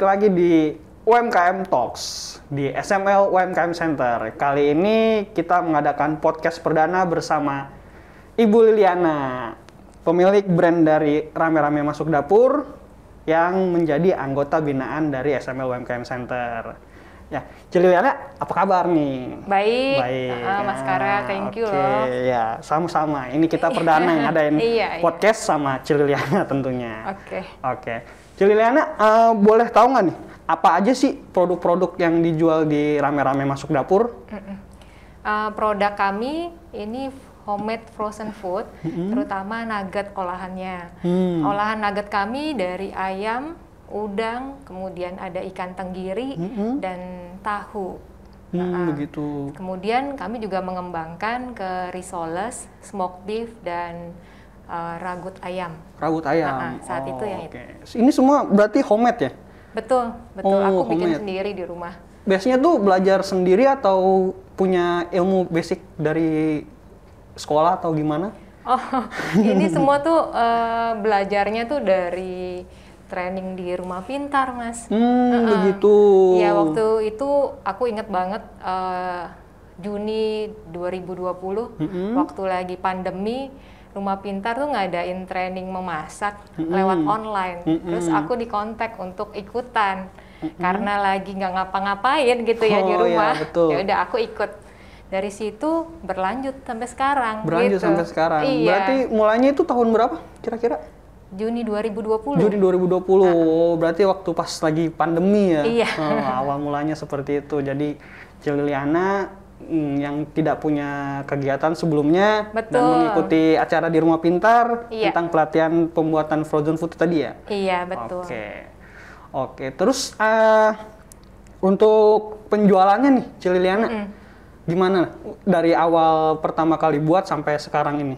balik lagi di UMKM Talks di SML UMKM Center. Kali ini kita mengadakan podcast perdana bersama Ibu Liliana, pemilik brand dari Rame-Rame Masuk Dapur yang menjadi anggota binaan dari SML UMKM Center. Ya, Liliana, apa kabar nih? Baik. Baik. Uh, ya. Mas Kara, thank you okay, loh. ya, sama-sama. Ini kita perdana yang ada iya, iya, podcast iya. sama Liliana tentunya. Oke. Okay. Oke. Okay. Cililiana uh, eh, boleh tahu nggak nih apa aja sih produk-produk yang dijual di rame-rame masuk dapur? Mm-mm. Uh, produk kami ini homemade frozen food, mm-hmm. terutama nugget olahannya. Mm. Olahan nugget kami dari ayam, udang, kemudian ada ikan tenggiri mm-hmm. dan tahu. Hmm, nah, ah. begitu. Kemudian kami juga mengembangkan ke risoles, smoked beef dan uh, ragut ayam. Ragut ayam. Nah, saat oh, itu ya okay. Oh, itu. Ini semua berarti homemade ya? Betul, betul. Oh, Aku homemade. bikin sendiri di rumah. Biasanya tuh belajar sendiri atau punya ilmu basic dari sekolah atau gimana? Oh, ini semua tuh uh, belajarnya tuh dari training di rumah pintar, Mas. Hmm, uh -uh. begitu. Ya, waktu itu aku inget banget uh, Juni 2020 mm -hmm. waktu lagi pandemi Rumah Pintar tuh ngadain training memasak mm-hmm. lewat online. Mm-hmm. Terus aku dikontak untuk ikutan mm-hmm. karena lagi nggak ngapa-ngapain gitu oh, ya di oh, iya, rumah. Ya udah aku ikut. Dari situ berlanjut sampai sekarang. Berlanjut gitu. sampai sekarang. Iya. Berarti mulanya itu tahun berapa kira-kira? Juni 2020. Juni 2020. Nah. berarti waktu pas lagi pandemi ya. Iya. Oh, awal mulanya seperti itu. Jadi Celiliana Mm, yang tidak punya kegiatan sebelumnya Betul. dan mengikuti acara di Rumah Pintar iya. tentang pelatihan pembuatan frozen food tadi ya. Iya betul. Oke, oke. Terus uh, untuk penjualannya nih Cililiana, mm -hmm. gimana dari awal pertama kali buat sampai sekarang ini?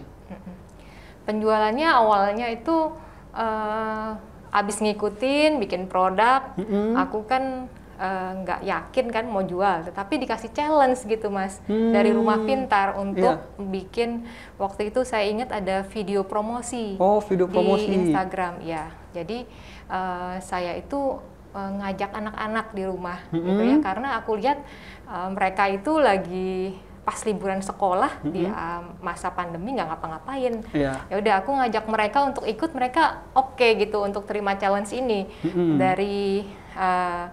Penjualannya awalnya itu uh, eh, abis ngikutin bikin produk, mm -hmm. aku kan Eh, nggak uh, yakin kan mau jual, tetapi dikasih challenge gitu mas hmm. dari rumah pintar untuk yeah. bikin waktu itu saya ingat ada video promosi oh video promosi di Instagram ya jadi uh, saya itu uh, ngajak anak-anak di rumah -hmm. gitu ya hmm. karena aku lihat uh, mereka itu lagi pas liburan sekolah mm -hmm. di uh, masa pandemi nggak ngapa-ngapain. Yeah. Ya udah aku ngajak mereka untuk ikut mereka oke okay, gitu untuk terima challenge ini mm -hmm. dari uh,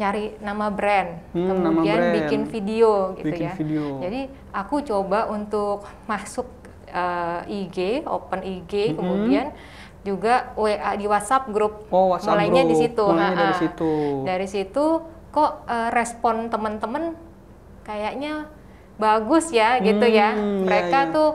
nyari nama brand, hmm, kemudian nama brand. bikin video gitu bikin ya. Video. Jadi aku coba untuk masuk uh, eh, IG, open IG, hmm. kemudian juga WA di WhatsApp grup. Oh, WhatsApp mulainya group. di situ. Mulainya nah, dari situ. Dari situ kok uh, respon teman-teman kayaknya bagus ya hmm, gitu ya. Hmm, iya, Mereka iya, iya. tuh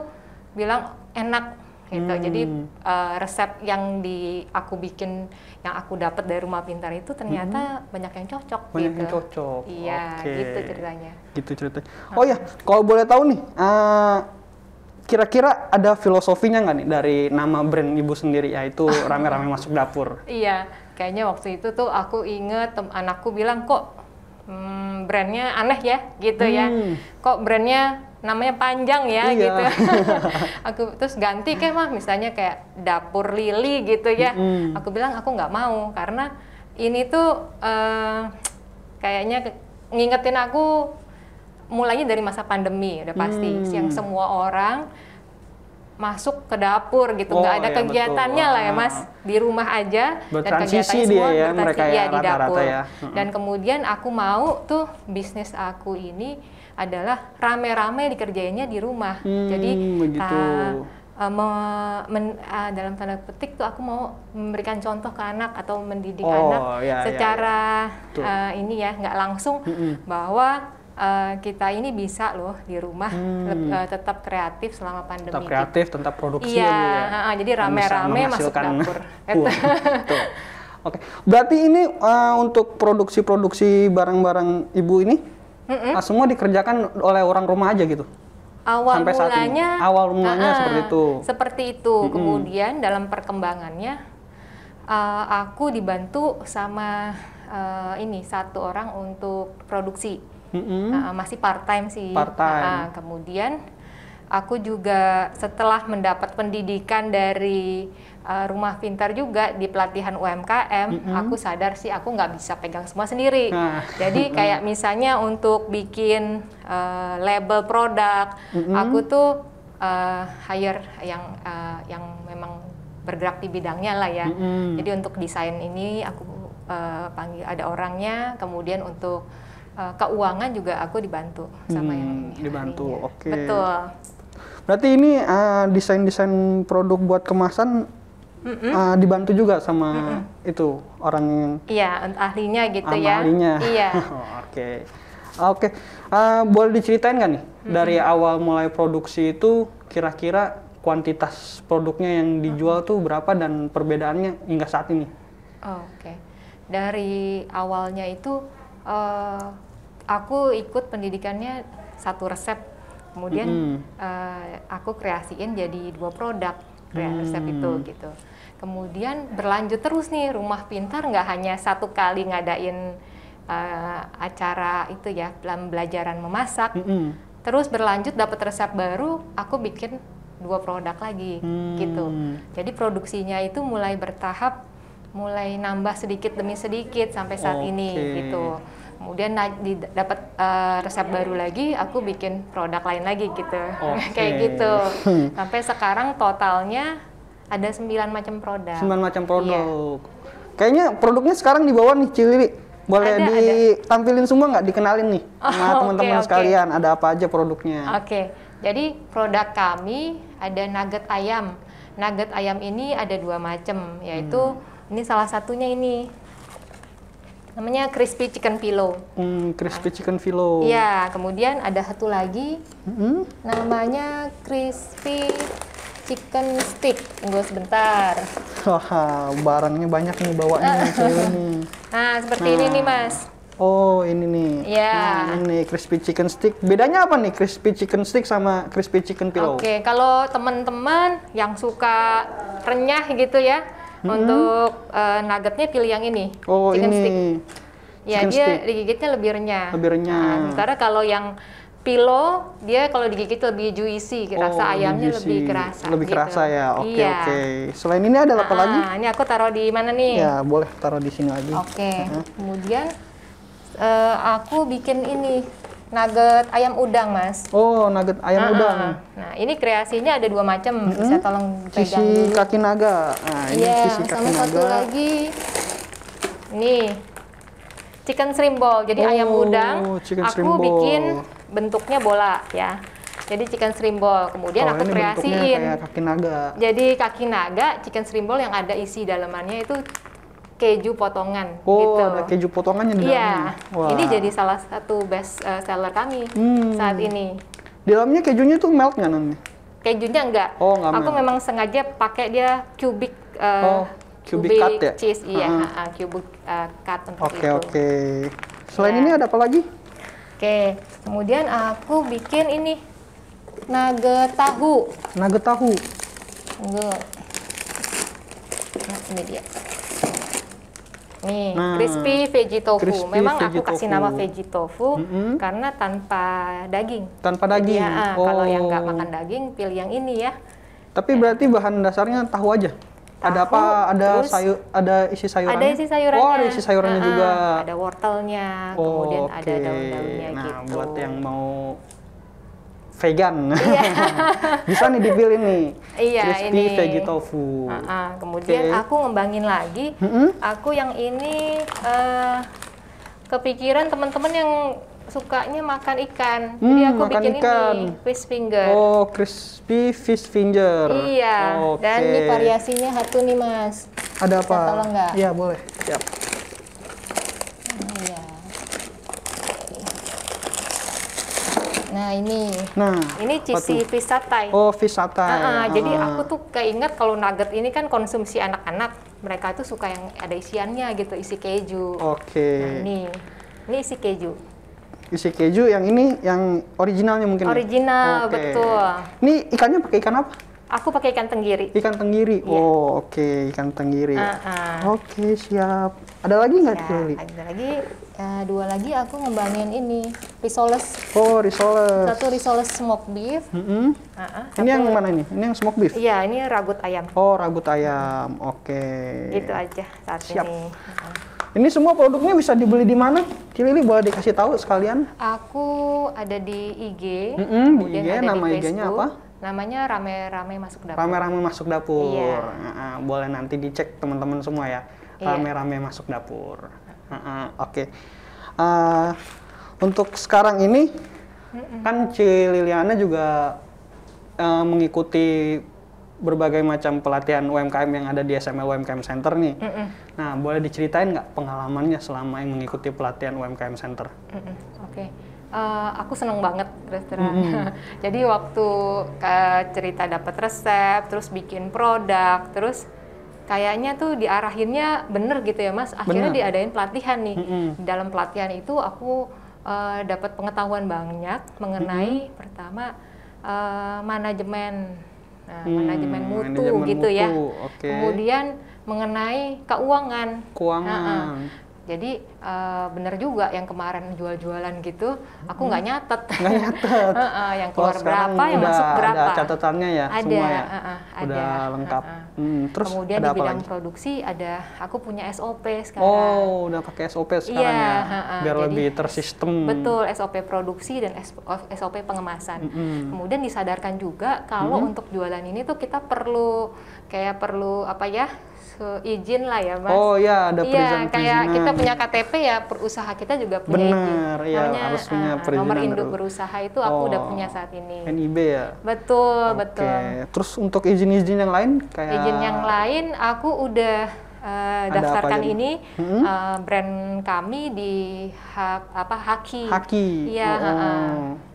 bilang enak gitu. Hmm. Jadi uh, resep yang di aku bikin yang aku dapat dari rumah pintar itu ternyata hmm. banyak yang cocok banyak gitu. yang cocok iya okay. gitu ceritanya gitu ceritanya. Hmm. oh ya kalau boleh tahu nih kira eh, kira-kira ada filosofinya nggak nih dari nama brand ibu sendiri yaitu rame-rame masuk dapur iya kayaknya waktu itu tuh aku inget anakku bilang kok hmm, brandnya aneh ya gitu ya. hmm. ya kok brandnya namanya panjang ya iya. gitu. aku terus ganti kayak mah misalnya kayak dapur lili gitu ya. Mm. Aku bilang aku nggak mau karena ini tuh uh, kayaknya ngingetin aku mulainya dari masa pandemi udah pasti mm. yang semua orang masuk ke dapur gitu nggak oh, ada ya, kegiatannya betul. lah ya mas di rumah aja dan kegiatan dia semua ya, mereka iya, ya, di dapur ya. dan kemudian aku mau tuh bisnis aku ini adalah rame-rame dikerjainnya di rumah hmm, jadi begitu. Uh, me, men, uh, dalam tanda petik tuh aku mau memberikan contoh ke anak atau mendidik oh, anak ya, secara ya, Uh, ini ya nggak langsung mm -hmm. bahwa Eh, kita ini bisa loh di rumah hmm. uh, tetap kreatif selama pandemi. Tetap gitu. kreatif, tetap produksi. Iya, ya, uh, Uh, jadi rame-rame masuk dapur. Oke, berarti ini uh, untuk produksi-produksi barang-barang ibu ini mm -mm. semua dikerjakan oleh orang rumah aja gitu awal sampai mulanya, ini. awal mulanya uh, seperti itu. Seperti itu. Mm -hmm. Kemudian dalam perkembangannya uh, aku dibantu sama uh, ini satu orang untuk produksi. Mm-hmm. Uh, masih part time sih. Part time. Uh, ah, kemudian aku juga setelah mendapat pendidikan dari uh, rumah pintar juga di pelatihan UMKM, mm -hmm. aku sadar sih aku nggak bisa pegang semua sendiri. Nah. Jadi kayak misalnya untuk bikin uh, label produk, mm -hmm. aku tuh uh, hire yang uh, yang memang bergerak di bidangnya lah ya. Mm -hmm. Jadi untuk desain ini aku uh, panggil ada orangnya, kemudian untuk Eh, keuangan juga aku dibantu sama hmm, yang dibantu. Iya, oke. Okay. Betul. Berarti ini uh, desain-desain produk buat kemasan Uh, dibantu juga sama mm -mm. itu orang yang... Iya, ahlinya gitu ya. Ahlinya. Iya. Oh, oke. Oke, okay. uh, boleh diceritain kan nih mm-hmm. dari awal mulai produksi itu kira-kira kuantitas produknya yang dijual tuh berapa dan perbedaannya hingga saat ini? Oke, okay. dari awalnya itu uh, aku ikut pendidikannya satu resep kemudian mm -hmm. uh, aku kreasiin jadi dua produk resep mm. itu gitu kemudian berlanjut terus nih rumah pintar nggak hanya satu kali ngadain uh, acara itu ya dalam belajaran memasak mm -hmm. terus berlanjut dapat resep baru aku bikin dua produk lagi mm. gitu jadi produksinya itu mulai bertahap mulai nambah sedikit demi sedikit sampai saat okay. ini gitu kemudian dapat uh, resep baru lagi aku bikin produk lain lagi gitu okay. kayak gitu sampai sekarang totalnya ada sembilan macam produk Sembilan macam iya. produk iya. kayaknya produknya sekarang di bawah nih Cilili boleh ada, ditampilin ada. semua nggak dikenalin nih oh, sama teman-teman okay, okay. sekalian ada apa aja produknya oke okay. jadi produk kami ada nugget ayam nugget ayam ini ada dua macam yaitu hmm. ini salah satunya ini namanya crispy chicken pillow. Hmm, crispy nah. chicken pillow. Iya, kemudian ada satu lagi hmm. namanya crispy chicken stick. Tunggu sebentar. Haha, barangnya banyak nih bawaannya ini. Nah, seperti nah. ini nih, nah. Mas. Oh, ini nih. Iya. Nah, ini crispy chicken stick. Bedanya apa nih crispy chicken stick sama crispy chicken pillow? Oke, okay, kalau teman-teman yang suka renyah gitu ya, Hmm. Untuk uh, nuggetnya pilih yang ini, oh, chicken ini. stick. Ya chicken dia stick. digigitnya lebih renyah. Lebih renyah. Nah, sementara kalau yang pilo dia kalau digigit lebih juicy, rasa oh, ayamnya juicy. lebih kerasa. Lebih gitu. kerasa ya. Oke okay, iya. yeah. oke. Okay. Selain ini ada apa ah, lagi? Ini aku taruh di mana nih? Ya boleh taruh di sini lagi. Oke. Okay. Uh -huh. Kemudian uh, aku bikin ini Nugget ayam udang, Mas. Oh, nugget ayam uh udang. Nah, ini kreasinya ada dua macam. Mm -hmm. Bisa tolong pegang sisi kaki naga. Nah, ini yeah, sisi kaki sama naga. satu lagi. Nih. Chicken shrimp ball. Jadi oh, ayam udang aku bikin bentuknya bola ya. Jadi chicken shrimp ball. Kemudian oh, aku kreasiin. kaki naga. Jadi kaki naga chicken shrimp ball yang ada isi dalamannya itu keju potongan. Oh, gitu. ada keju potongannya di iya, dalamnya. Iya, ini jadi salah satu best uh, seller kami hmm. saat ini. Di dalamnya kejunya tuh melt nggak nanti? Kejunya enggak. Oh, enggak Aku melt. memang sengaja pakai dia cubic. Uh, oh, cubic, cubic cut ya? Cheese, iya, uh ah. -huh. uh, cubic uh, cut untuk okay, itu. Oke, okay. oke. Selain yeah. ini ada apa lagi? Oke, okay. kemudian aku bikin ini naga tahu. Naga tahu. Enggak. Nah, ini dia. Nih, nah, crispy veggie tofu. Crispy Memang veggie aku tofu. kasih nama veggie tofu mm -hmm. karena tanpa daging. Tanpa daging. ya, oh. Kalau yang nggak oh. makan daging, pilih yang ini ya. Tapi ya. berarti bahan dasarnya tahu aja. Tahu, ada apa? Ada sayur, ada isi sayuran Ada isi sayurannya. Oh, ada isi sayurannya uh juga. Ah, ada wortelnya, oh, kemudian okay. ada daun-daunnya nah, gitu. Nah, buat yang mau vegan. Iya. Bisa nih dipilih nih. Iya, crispy ini. veggie tofu. Uh -huh. Kemudian okay. aku ngembangin lagi. Mm -hmm. Aku yang ini uh, kepikiran teman-teman yang sukanya makan ikan. Hmm, Jadi aku makan bikin ikan. ini fish finger. Oh, crispy fish finger. Iya. Okay. Dan ini variasinya satu nih, Mas. Ada apa? Bisa tolong nggak? Iya, boleh. Siap. Nah ini. Nah. Ini cici pisatai. Oh pisatai. Uh ah, -uh, ah, Jadi ah. aku tuh keinget kalau nugget ini kan konsumsi anak-anak. Mereka tuh suka yang ada isiannya gitu, isi keju. Oke. Okay. Nah ini, ini isi keju. Isi keju yang ini yang originalnya mungkin. Ya? Original, okay. betul. Ini ikannya pakai ikan apa? Aku pakai ikan tenggiri. Ikan tenggiri. Yeah. Oh, oke, okay. ikan tenggiri. Uh -uh. Oke, okay, siap. Ada lagi nggak, ya, Ada lagi. Nah, dua lagi aku ngembangin ini risoles. Oh, risoles. Satu risoles smoked beef. Mm -hmm. uh -uh, Ini yang mana ini? Ini yang smoked beef? Iya, ini ragut ayam. Oh, ragut ayam. Oke. Okay. Itu aja saat Siap. ini. Ini semua produknya bisa dibeli di mana? Cilili boleh dikasih tahu sekalian. Aku ada di IG. Mm -hmm, di IG, nama IG-nya apa? namanya rame-rame masuk dapur. Rame-rame masuk dapur. Iya. Nah, boleh nanti dicek teman-teman semua ya. Iya. Rame-rame masuk dapur. Oke. Okay. Uh, eh, untuk sekarang ini mm kan Ci juga uh, mengikuti berbagai macam pelatihan UMKM yang ada di SMA UMKM Center nih. Mm Nah, boleh diceritain nggak pengalamannya selama yang mengikuti pelatihan UMKM Center? Oke. Okay. Uh, eh, aku seneng banget restoran. Mm -hmm. Jadi waktu uh, cerita dapat resep, terus bikin produk, terus kayaknya tuh diarahinnya bener gitu ya mas akhirnya bener. diadain pelatihan nih mm -hmm. dalam pelatihan itu aku uh, dapat pengetahuan banyak mengenai mm -hmm. pertama uh, manajemen nah, hmm, manajemen mutu gitu ya. mutu, ya okay. kemudian mengenai keuangan keuangan jadi uh, eh, benar juga yang kemarin jual-jualan gitu aku nggak hmm. nyatet nggak nyatet uh, uh, yang keluar berapa yang masuk berapa ada catatannya ya ada, semua ya uh, uh, ada, udah lengkap uh, uh. Hmm, terus kemudian ada di bidang produksi ada aku punya SOP sekarang oh udah pakai SOP sekarang yeah, ya uh, uh, biar jadi, lebih tersistem betul SOP produksi dan SOP pengemasan mm -hmm. kemudian disadarkan juga kalau mm -hmm. untuk jualan ini tuh kita perlu kayak perlu apa ya izin lah ya mas oh iya ada perizinan ya, kayak kita punya KTP ya perusaha kita juga punya Bener, ya Namanya, harus punya uh, nomor induk berusaha itu aku oh, udah punya oh, saat ini. NIB ya. Betul, okay. betul. Terus untuk izin-izin yang lain kayak Izin yang lain aku udah Uh, daftarkan ini hmm? uh, brand kami di hak apa Haki. Haki. ya. Oh. uh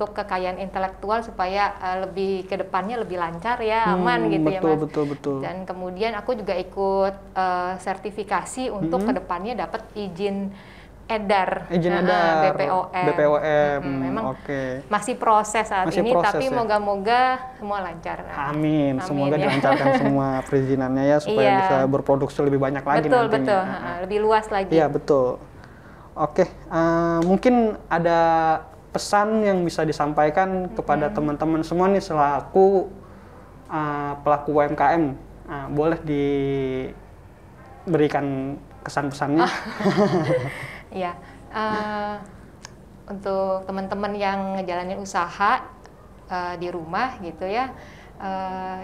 untuk kekayaan intelektual supaya uh, lebih depannya lebih lancar ya hmm, aman hmm, gitu ya, betul, ya mas. Betul betul Dan kemudian aku juga ikut uh, sertifikasi untuk hmm. ke kedepannya dapat izin edar, izin eh, edar, BPOM. BPOM. Hmm, memang okay. masih proses saat masih ini, proses, tapi ya? moga-moga semua lancar. Amin. Amin, semoga ya. dilancarkan semua perizinannya ya supaya iya. bisa berproduksi lebih banyak lagi betul, nantinya. Betul, Nah, lebih luas lagi. Iya betul. Oke, okay. uh, mungkin ada pesan yang bisa disampaikan kepada hmm. teman-teman semua nih selaku uh, pelaku UMKM uh, ah, boleh diberikan kesan pesannya ya uh, eh, untuk teman-teman yang ngejalanin usaha uh, di rumah gitu ya eh,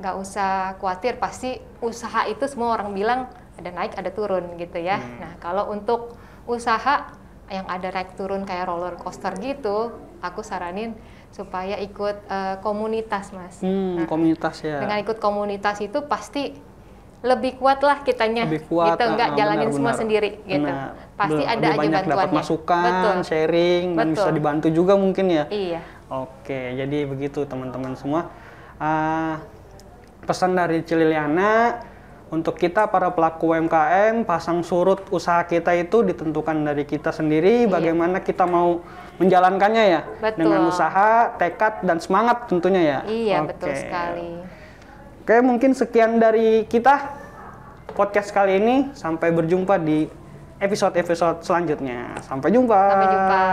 nggak uh, usah khawatir pasti usaha itu semua orang bilang ada naik ada turun gitu ya hmm. nah kalau untuk usaha yang ada naik turun kayak roller coaster gitu, aku saranin supaya ikut uh, komunitas mas. Hmm, nah, komunitas ya. Dengan ikut komunitas itu pasti lebih kuat lah kitanya, lebih kuat, gitu nggak uh, jalanin benar, semua benar. sendiri gitu. Benar. pasti ada aja banyak bantuannya. dapat masukan, Betul. sharing, Betul. dan bisa dibantu juga mungkin ya. Iya. Oke, jadi begitu teman-teman semua. Uh, pesan dari Cililiana untuk kita para pelaku UMKM pasang surut usaha kita itu ditentukan dari kita sendiri iya. bagaimana kita mau menjalankannya ya betul. dengan usaha, tekad dan semangat tentunya ya. Iya Oke. betul sekali. Oke mungkin sekian dari kita podcast kali ini sampai berjumpa di episode-episode selanjutnya. Sampai jumpa. Sampai jumpa.